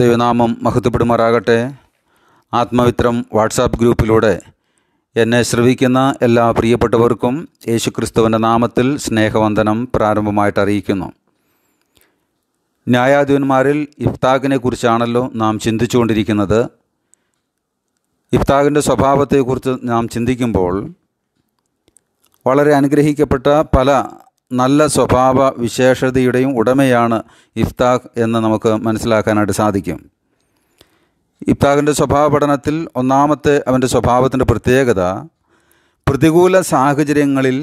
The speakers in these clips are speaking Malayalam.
ദൈവനാമം മഹത്വപ്പെടുമാറാകട്ടെ ആത്മവിത്രം വാട്സാപ്പ് ഗ്രൂപ്പിലൂടെ എന്നെ ശ്രവിക്കുന്ന എല്ലാ പ്രിയപ്പെട്ടവർക്കും യേശുക്രിസ്തുവിൻ്റെ നാമത്തിൽ സ്നേഹവന്ദനം പ്രാരംഭമായിട്ട് അറിയിക്കുന്നു ന്യായാധിപന്മാരിൽ ഇഫ്താഖിനെ കുറിച്ചാണല്ലോ നാം ചിന്തിച്ചുകൊണ്ടിരിക്കുന്നത് ഇഫ്താഖിൻ്റെ സ്വഭാവത്തെക്കുറിച്ച് നാം ചിന്തിക്കുമ്പോൾ വളരെ അനുഗ്രഹിക്കപ്പെട്ട പല നല്ല സ്വഭാവ വിശേഷതയുടെയും ഉടമയാണ് ഇഫ്താഖ് എന്ന് നമുക്ക് മനസ്സിലാക്കാനായിട്ട് സാധിക്കും ഇഫ്താഖിൻ്റെ സ്വഭാവ പഠനത്തിൽ ഒന്നാമത്തെ അവൻ്റെ സ്വഭാവത്തിൻ്റെ പ്രത്യേകത പ്രതികൂല സാഹചര്യങ്ങളിൽ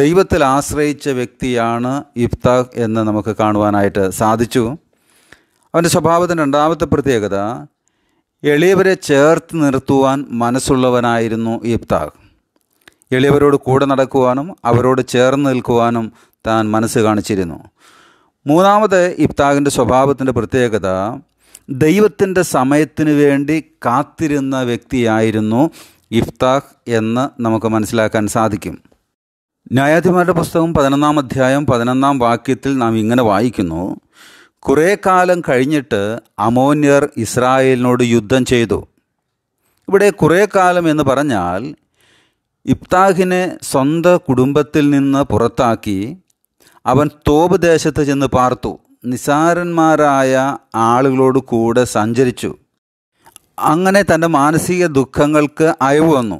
ദൈവത്തിൽ ആശ്രയിച്ച വ്യക്തിയാണ് ഇഫ്താഖ് എന്ന് നമുക്ക് കാണുവാനായിട്ട് സാധിച്ചു അവൻ്റെ സ്വഭാവത്തിൻ്റെ രണ്ടാമത്തെ പ്രത്യേകത എളിയവരെ ചേർത്ത് നിർത്തുവാൻ മനസ്സുള്ളവനായിരുന്നു ഇഫ്താഖ് എളിയവരോട് കൂടെ നടക്കുവാനും അവരോട് ചേർന്ന് നിൽക്കുവാനും താൻ മനസ്സ് കാണിച്ചിരുന്നു മൂന്നാമത് ഇഫ്താഖിൻ്റെ സ്വഭാവത്തിൻ്റെ പ്രത്യേകത ദൈവത്തിൻ്റെ സമയത്തിന് വേണ്ടി കാത്തിരുന്ന വ്യക്തിയായിരുന്നു ഇഫ്താഖ് എന്ന് നമുക്ക് മനസ്സിലാക്കാൻ സാധിക്കും ന്യായാധിപരുടെ പുസ്തകം പതിനൊന്നാം അധ്യായം പതിനൊന്നാം വാക്യത്തിൽ നാം ഇങ്ങനെ വായിക്കുന്നു കുറേ കാലം കഴിഞ്ഞിട്ട് അമോന്യർ ഇസ്രായേലിനോട് യുദ്ധം ചെയ്തു ഇവിടെ കുറേ കാലം എന്ന് പറഞ്ഞാൽ ഇബ്താഹിനെ സ്വന്തം കുടുംബത്തിൽ നിന്ന് പുറത്താക്കി അവൻ തോബ് ദേശത്ത് ചെന്ന് പാർത്തു നിസാരന്മാരായ ആളുകളോട് കൂടെ സഞ്ചരിച്ചു അങ്ങനെ തൻ്റെ മാനസിക ദുഃഖങ്ങൾക്ക് അയവ് വന്നു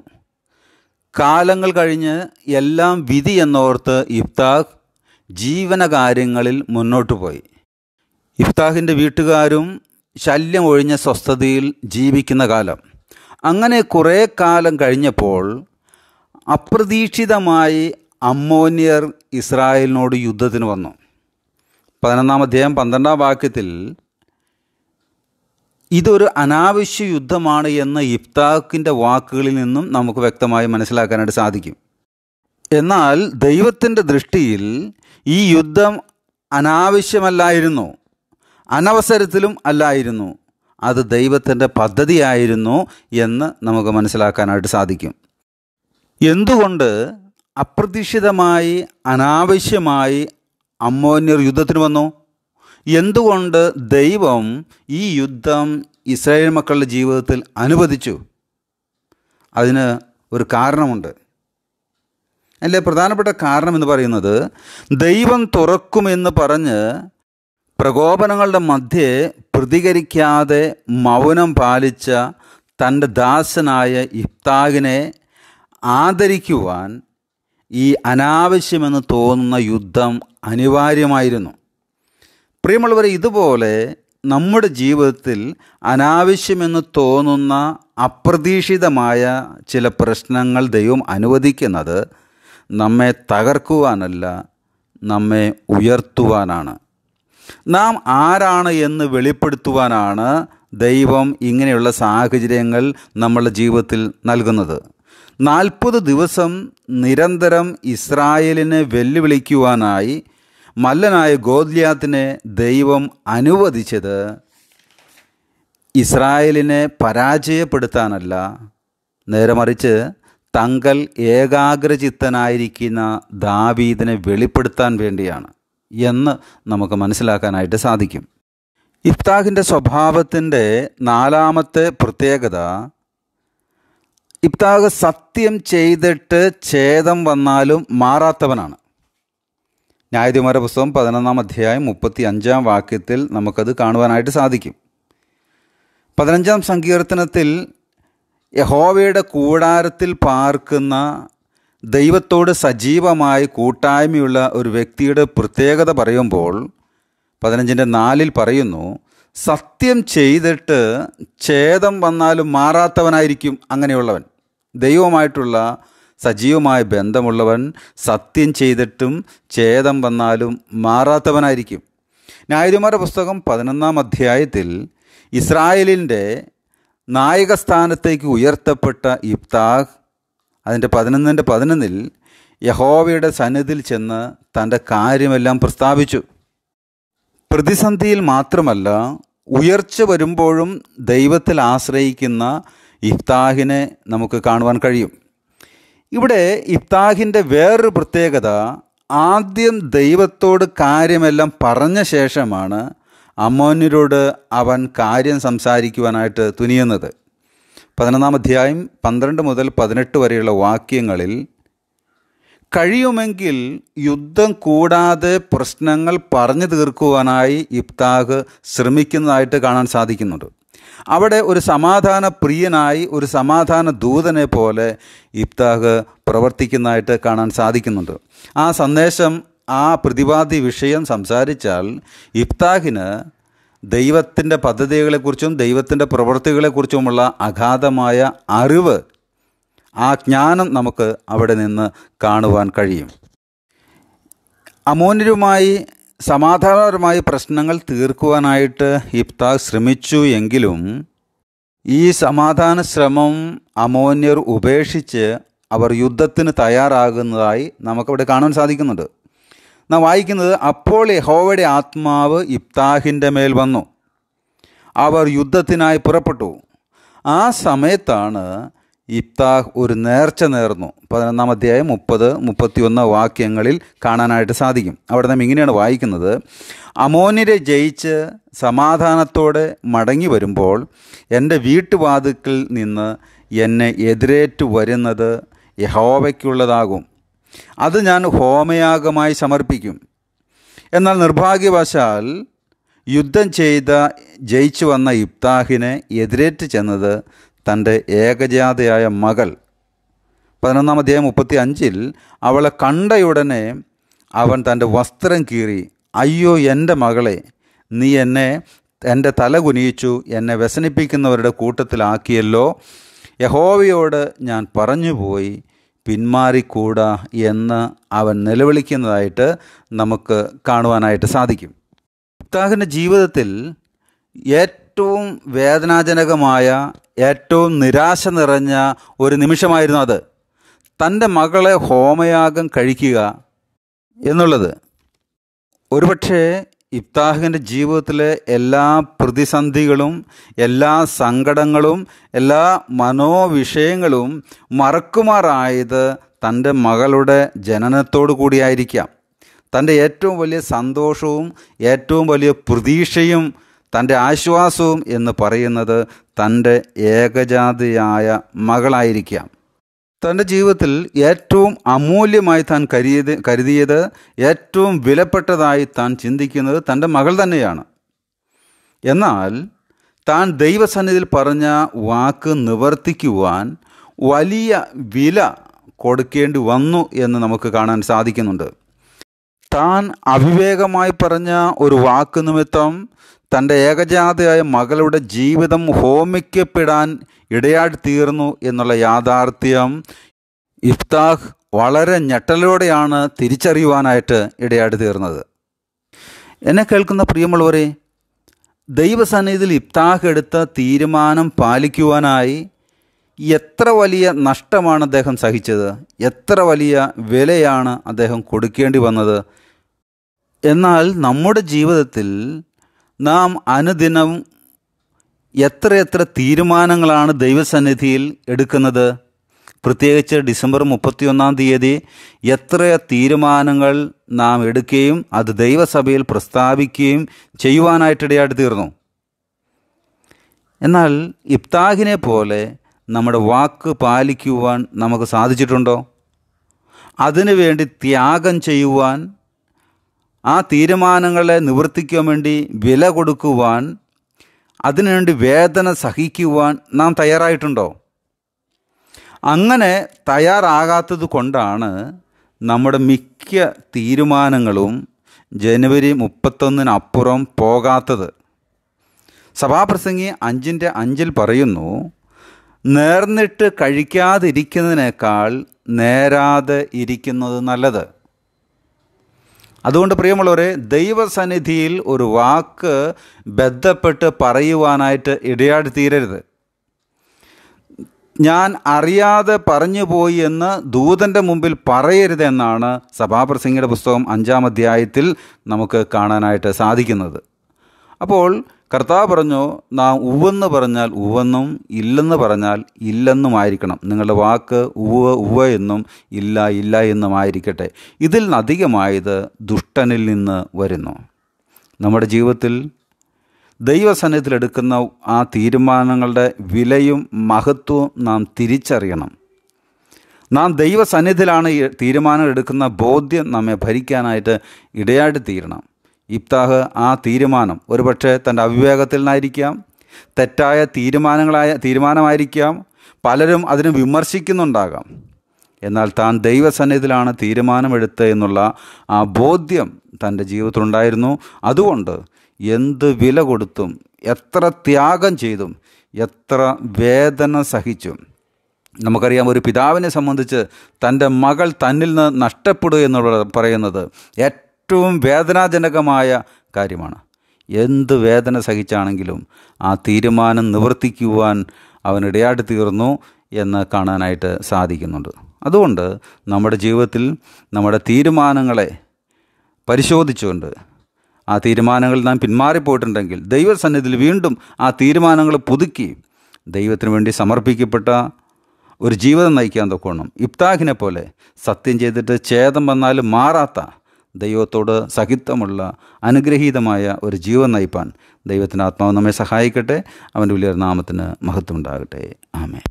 കാലങ്ങൾ കഴിഞ്ഞ് എല്ലാം വിധി എന്നോർത്ത് ഇഫ്താഹ് ജീവനകാര്യങ്ങളിൽ മുന്നോട്ടു പോയി ഇഫ്താഹിൻ്റെ വീട്ടുകാരും ശല്യം ഒഴിഞ്ഞ സ്വസ്ഥതയിൽ ജീവിക്കുന്ന കാലം അങ്ങനെ കുറേ കാലം കഴിഞ്ഞപ്പോൾ അപ്രതീക്ഷിതമായി അമ്മോനിയർ ഇസ്രായേലിനോട് യുദ്ധത്തിന് വന്നു പതിനൊന്നാം അധ്യായം പന്ത്രണ്ടാം വാക്യത്തിൽ ഇതൊരു അനാവശ്യ യുദ്ധമാണ് എന്ന് ഇഫ്താഖിൻ്റെ വാക്കുകളിൽ നിന്നും നമുക്ക് വ്യക്തമായി മനസ്സിലാക്കാനായിട്ട് സാധിക്കും എന്നാൽ ദൈവത്തിൻ്റെ ദൃഷ്ടിയിൽ ഈ യുദ്ധം അനാവശ്യമല്ലായിരുന്നു അനവസരത്തിലും അല്ലായിരുന്നു അത് ദൈവത്തിൻ്റെ പദ്ധതിയായിരുന്നു എന്ന് നമുക്ക് മനസ്സിലാക്കാനായിട്ട് സാധിക്കും എന്തുകൊണ്ട് അപ്രതീക്ഷിതമായി അനാവശ്യമായി അമ്മോന്യർ യുദ്ധത്തിന് വന്നു എന്തുകൊണ്ട് ദൈവം ഈ യുദ്ധം ഇസ്രായേൽ മക്കളുടെ ജീവിതത്തിൽ അനുവദിച്ചു അതിന് ഒരു കാരണമുണ്ട് അതിലെ പ്രധാനപ്പെട്ട കാരണം എന്ന് പറയുന്നത് ദൈവം തുറക്കുമെന്ന് പറഞ്ഞ് പ്രകോപനങ്ങളുടെ മധ്യേ പ്രതികരിക്കാതെ മൗനം പാലിച്ച തൻ്റെ ദാസനായ ഇഫ്താഗിനെ ആദരിക്കുവാൻ ഈ അനാവശ്യമെന്ന് തോന്നുന്ന യുദ്ധം അനിവാര്യമായിരുന്നു പ്രിയമുള്ളവരെ ഇതുപോലെ നമ്മുടെ ജീവിതത്തിൽ അനാവശ്യമെന്ന് തോന്നുന്ന അപ്രതീക്ഷിതമായ ചില പ്രശ്നങ്ങൾ ദൈവം അനുവദിക്കുന്നത് നമ്മെ തകർക്കുവാനല്ല നമ്മെ ഉയർത്തുവാനാണ് നാം ആരാണ് എന്ന് വെളിപ്പെടുത്തുവാനാണ് ദൈവം ഇങ്ങനെയുള്ള സാഹചര്യങ്ങൾ നമ്മളുടെ ജീവിതത്തിൽ നൽകുന്നത് നാൽപ്പത് ദിവസം നിരന്തരം ഇസ്രായേലിനെ വെല്ലുവിളിക്കുവാനായി മല്ലനായ ഗോദ്ലിയാത്തിനെ ദൈവം അനുവദിച്ചത് ഇസ്രായേലിനെ പരാജയപ്പെടുത്താനല്ല നേരെ മറിച്ച് ഏകാഗ്ര ഏകാഗ്രചിത്തനായിരിക്കുന്ന ദാവീദിനെ വെളിപ്പെടുത്താൻ വേണ്ടിയാണ് എന്ന് നമുക്ക് മനസ്സിലാക്കാനായിട്ട് സാധിക്കും ഇഫ്താഹിൻ്റെ സ്വഭാവത്തിൻ്റെ നാലാമത്തെ പ്രത്യേകത ഇബ്താഹ് സത്യം ചെയ്തിട്ട് ഛേദം വന്നാലും മാറാത്തവനാണ് ന്യായതിമാര പുസ്തകം പതിനൊന്നാം അധ്യായം മുപ്പത്തി അഞ്ചാം വാക്യത്തിൽ നമുക്കത് കാണുവാനായിട്ട് സാധിക്കും പതിനഞ്ചാം സങ്കീർത്തനത്തിൽ യഹോവയുടെ കൂടാരത്തിൽ പാർക്കുന്ന ദൈവത്തോട് സജീവമായി കൂട്ടായ്മയുള്ള ഒരു വ്യക്തിയുടെ പ്രത്യേകത പറയുമ്പോൾ പതിനഞ്ചിൻ്റെ നാലിൽ പറയുന്നു സത്യം ചെയ്തിട്ട് ഛേദം വന്നാലും മാറാത്തവനായിരിക്കും അങ്ങനെയുള്ളവൻ ദൈവമായിട്ടുള്ള സജീവമായ ബന്ധമുള്ളവൻ സത്യം ചെയ്തിട്ടും ഛേദം വന്നാലും മാറാത്തവനായിരിക്കും ന്യായതിമാരുടെ പുസ്തകം പതിനൊന്നാം അധ്യായത്തിൽ ഇസ്രായേലിൻ്റെ നായക സ്ഥാനത്തേക്ക് ഉയർത്തപ്പെട്ട ഇഫ്താഹ് അതിൻ്റെ പതിനൊന്നിൻ്റെ പതിനൊന്നിൽ യഹോവയുടെ സന്നിധിയിൽ ചെന്ന് തൻ്റെ കാര്യമെല്ലാം പ്രസ്താവിച്ചു പ്രതിസന്ധിയിൽ മാത്രമല്ല ഉയർച്ച വരുമ്പോഴും ദൈവത്തിൽ ആശ്രയിക്കുന്ന ഇഫ്താഹിനെ നമുക്ക് കാണുവാൻ കഴിയും ഇവിടെ ഇഫ്താഹിൻ്റെ വേറൊരു പ്രത്യേകത ആദ്യം ദൈവത്തോട് കാര്യമെല്ലാം പറഞ്ഞ ശേഷമാണ് അമോന്യരോട് അവൻ കാര്യം സംസാരിക്കുവാനായിട്ട് തുനിയുന്നത് പതിനൊന്നാം അധ്യായം പന്ത്രണ്ട് മുതൽ പതിനെട്ട് വരെയുള്ള വാക്യങ്ങളിൽ കഴിയുമെങ്കിൽ യുദ്ധം കൂടാതെ പ്രശ്നങ്ങൾ പറഞ്ഞു തീർക്കുവാനായി ഇഫ്താഹ് ശ്രമിക്കുന്നതായിട്ട് കാണാൻ സാധിക്കുന്നുണ്ട് അവിടെ ഒരു സമാധാന പ്രിയനായി ഒരു സമാധാന ദൂതനെ പോലെ ഇബ്താഹ് പ്രവർത്തിക്കുന്നതായിട്ട് കാണാൻ സാധിക്കുന്നുണ്ട് ആ സന്ദേശം ആ പ്രതിവാദി വിഷയം സംസാരിച്ചാൽ ഇബ്താഹിന് ദൈവത്തിൻ്റെ പദ്ധതികളെക്കുറിച്ചും ദൈവത്തിൻ്റെ പ്രവൃത്തികളെക്കുറിച്ചുമുള്ള അഗാധമായ അറിവ് ആ ജ്ഞാനം നമുക്ക് അവിടെ നിന്ന് കാണുവാൻ കഴിയും അമോനരുമായി സമാധാനപരമായി പ്രശ്നങ്ങൾ തീർക്കുവാനായിട്ട് ഇഫ്താർ ശ്രമിച്ചു എങ്കിലും ഈ സമാധാന ശ്രമം അമോന്യർ ഉപേക്ഷിച്ച് അവർ യുദ്ധത്തിന് തയ്യാറാകുന്നതായി നമുക്കവിടെ കാണാൻ സാധിക്കുന്നുണ്ട് നാം വായിക്കുന്നത് അപ്പോൾ യഹോവയുടെ ആത്മാവ് ഇഫ്താഹിൻ്റെ മേൽ വന്നു അവർ യുദ്ധത്തിനായി പുറപ്പെട്ടു ആ സമയത്താണ് ഇഫ്താഹ് ഒരു നേർച്ച നേർന്നു പതിനൊന്നാം അധ്യായം മുപ്പത് മുപ്പത്തിയൊന്ന് വാക്യങ്ങളിൽ കാണാനായിട്ട് സാധിക്കും അവിടെ നാം ഇങ്ങനെയാണ് വായിക്കുന്നത് അമോനിരെ ജയിച്ച് സമാധാനത്തോടെ മടങ്ങി വരുമ്പോൾ എൻ്റെ വീട്ടുവാതുക്കിൽ നിന്ന് എന്നെ എതിരേറ്റു വരുന്നത് യഹോവയ്ക്കുള്ളതാകും അത് ഞാൻ ഹോമയാഗമായി സമർപ്പിക്കും എന്നാൽ നിർഭാഗ്യവശാൽ യുദ്ധം ചെയ്ത ജയിച്ചു വന്ന ഇബ്താഹിനെ എതിരേറ്റ് ചെന്നത് തൻ്റെ ഏകജാതയായ മകൾ പതിനൊന്നാം അധ്യായം മുപ്പത്തി അഞ്ചിൽ അവളെ കണ്ടയുടനെ അവൻ തൻ്റെ വസ്ത്രം കീറി അയ്യോ എൻ്റെ മകളെ നീ എന്നെ എൻ്റെ തല കുനിയിച്ചു എന്നെ വ്യസനിപ്പിക്കുന്നവരുടെ കൂട്ടത്തിലാക്കിയല്ലോ യഹോവയോട് ഞാൻ പറഞ്ഞുപോയി പിന്മാറിക്കൂടാ എന്ന് അവൻ നിലവിളിക്കുന്നതായിട്ട് നമുക്ക് കാണുവാനായിട്ട് സാധിക്കും ഇഫ്താഹിൻ്റെ ജീവിതത്തിൽ ഏറ്റവും വേദനാജനകമായ ഏറ്റവും നിരാശ നിറഞ്ഞ ഒരു നിമിഷമായിരുന്നു അത് തൻ്റെ മകളെ ഹോമയാഗം കഴിക്കുക എന്നുള്ളത് ഒരുപക്ഷെ ഇബ്താഹിൻ്റെ ജീവിതത്തിലെ എല്ലാ പ്രതിസന്ധികളും എല്ലാ സങ്കടങ്ങളും എല്ലാ മനോവിഷയങ്ങളും മറക്കുമാറായത് തൻ്റെ മകളുടെ ജനനത്തോടു കൂടിയായിരിക്കാം തൻ്റെ ഏറ്റവും വലിയ സന്തോഷവും ഏറ്റവും വലിയ പ്രതീക്ഷയും തൻ്റെ ആശ്വാസവും എന്ന് പറയുന്നത് തൻ്റെ ഏകജാതിയായ മകളായിരിക്കാം തൻ്റെ ജീവിതത്തിൽ ഏറ്റവും അമൂല്യമായി താൻ കരുതിയത് കരുതിയത് ഏറ്റവും വിലപ്പെട്ടതായി താൻ ചിന്തിക്കുന്നത് തൻ്റെ മകൾ തന്നെയാണ് എന്നാൽ താൻ ദൈവസന്നിധിയിൽ പറഞ്ഞ വാക്ക് നിവർത്തിക്കുവാൻ വലിയ വില കൊടുക്കേണ്ടി വന്നു എന്ന് നമുക്ക് കാണാൻ സാധിക്കുന്നുണ്ട് താൻ അവിവേകമായി പറഞ്ഞ ഒരു വാക്ക് നിമിത്തം തൻ്റെ ഏകജാതയായ മകളുടെ ജീവിതം ഹോമിക്കപ്പെടാൻ ഇടയാടി തീർന്നു എന്നുള്ള യാഥാർത്ഥ്യം ഇഫ്താഹ് വളരെ ഞെട്ടലോടെയാണ് തിരിച്ചറിയുവാനായിട്ട് ഇടയാടി തീർന്നത് എന്നെ കേൾക്കുന്ന പ്രിയമുള്ളവരെ ദൈവസന്നിധിയിൽ ഇഫ്താഹ് എടുത്ത തീരുമാനം പാലിക്കുവാനായി എത്ര വലിയ നഷ്ടമാണ് അദ്ദേഹം സഹിച്ചത് എത്ര വലിയ വിലയാണ് അദ്ദേഹം കൊടുക്കേണ്ടി വന്നത് എന്നാൽ നമ്മുടെ ജീവിതത്തിൽ നാം അനുദിനം എത്രയെത്ര തീരുമാനങ്ങളാണ് ദൈവസന്നിധിയിൽ എടുക്കുന്നത് പ്രത്യേകിച്ച് ഡിസംബർ മുപ്പത്തിയൊന്നാം തീയതി എത്ര തീരുമാനങ്ങൾ നാം എടുക്കുകയും അത് ദൈവസഭയിൽ പ്രസ്താവിക്കുകയും ചെയ്യുവാനായിട്ടിടയായിട്ട് തീർന്നു എന്നാൽ ഇബ്താഹിനെ പോലെ നമ്മുടെ വാക്ക് പാലിക്കുവാൻ നമുക്ക് സാധിച്ചിട്ടുണ്ടോ അതിനുവേണ്ടി ത്യാഗം ചെയ്യുവാൻ ആ തീരുമാനങ്ങളെ നിവർത്തിക്കാൻ വേണ്ടി വില കൊടുക്കുവാൻ അതിനുവേണ്ടി വേദന സഹിക്കുവാൻ നാം തയ്യാറായിട്ടുണ്ടോ അങ്ങനെ തയ്യാറാകാത്തത് കൊണ്ടാണ് നമ്മുടെ മിക്ക തീരുമാനങ്ങളും ജനുവരി മുപ്പത്തൊന്നിനപ്പുറം പോകാത്തത് സഭാപ്രസംഗി അഞ്ചിൻ്റെ അഞ്ചിൽ പറയുന്നു നേർന്നിട്ട് കഴിക്കാതിരിക്കുന്നതിനേക്കാൾ നേരാതെ ഇരിക്കുന്നത് നല്ലത് അതുകൊണ്ട് പ്രിയമുള്ളവരെ ദൈവസന്നിധിയിൽ ഒരു വാക്ക് ബന്ധപ്പെട്ട് പറയുവാനായിട്ട് ഇടയാടി തീരരുത് ഞാൻ അറിയാതെ പറഞ്ഞു പോയി എന്ന് ദൂതൻ്റെ മുമ്പിൽ പറയരുതെന്നാണ് സഭാപ്രസംഗിയുടെ പുസ്തകം അഞ്ചാം അധ്യായത്തിൽ നമുക്ക് കാണാനായിട്ട് സാധിക്കുന്നത് അപ്പോൾ കർത്താവ് പറഞ്ഞു നാം ഉവെന്ന് പറഞ്ഞാൽ ഉവെന്നും ഇല്ലെന്ന് പറഞ്ഞാൽ ഇല്ലെന്നുമായിരിക്കണം നിങ്ങളുടെ വാക്ക് ഉവ ഉവ എന്നും ഇല്ല ഇല്ല എന്നുമായിരിക്കട്ടെ ഇതിൽ അധികമായത് ദുഷ്ടനിൽ നിന്ന് വരുന്നു നമ്മുടെ ജീവിതത്തിൽ ദൈവസന്നിധിയിലെടുക്കുന്ന ആ തീരുമാനങ്ങളുടെ വിലയും മഹത്വവും നാം തിരിച്ചറിയണം നാം ദൈവസന്നിധിയിലാണ് തീരുമാനം എടുക്കുന്ന ബോധ്യം നമ്മെ ഭരിക്കാനായിട്ട് ഇടയായിട്ട് തീരണം ഇബ്താഹ് ആ തീരുമാനം ഒരുപക്ഷെ തൻ്റെ അവിവേകത്തിൽ നിന്നായിരിക്കാം തെറ്റായ തീരുമാനങ്ങളായ തീരുമാനമായിരിക്കാം പലരും അതിനെ വിമർശിക്കുന്നുണ്ടാകാം എന്നാൽ താൻ ദൈവസന്നിധിയിലാണ് തീരുമാനമെടുത്തത് എന്നുള്ള ആ ബോധ്യം തൻ്റെ ജീവിതത്തിലുണ്ടായിരുന്നു അതുകൊണ്ട് എന്ത് വില കൊടുത്തും എത്ര ത്യാഗം ചെയ്തും എത്ര വേദന സഹിച്ചും നമുക്കറിയാം ഒരു പിതാവിനെ സംബന്ധിച്ച് തൻ്റെ മകൾ തന്നിൽ നിന്ന് നഷ്ടപ്പെടുക എന്നുള്ള പറയുന്നത് ഏറ്റവും വേദനാജനകമായ കാര്യമാണ് എന്ത് വേദന സഹിച്ചാണെങ്കിലും ആ തീരുമാനം നിവർത്തിക്കുവാൻ അവൻ അവനിടയാടി തീർന്നു എന്ന് കാണാനായിട്ട് സാധിക്കുന്നുണ്ട് അതുകൊണ്ട് നമ്മുടെ ജീവിതത്തിൽ നമ്മുടെ തീരുമാനങ്ങളെ പരിശോധിച്ചുകൊണ്ട് ആ തീരുമാനങ്ങൾ നാം പിന്മാറിപ്പോയിട്ടുണ്ടെങ്കിൽ ദൈവസന്നിധിയിൽ വീണ്ടും ആ തീരുമാനങ്ങൾ പുതുക്കി ദൈവത്തിന് വേണ്ടി സമർപ്പിക്കപ്പെട്ട ഒരു ജീവിതം നയിക്കാൻ തൊക്കോണം ഇബ്താഹിനെ പോലെ സത്യം ചെയ്തിട്ട് ഛേദം വന്നാലും മാറാത്ത ദൈവത്തോട് സഹിത്വമുള്ള അനുഗ്രഹീതമായ ഒരു ജീവൻ നയിപ്പാൻ ദൈവത്തിൻ്റെ ആത്മാവ് നമ്മെ സഹായിക്കട്ടെ അവൻ്റെ വലിയൊരു നാമത്തിന് മഹത്വം ഉണ്ടാകട്ടെ ആമേ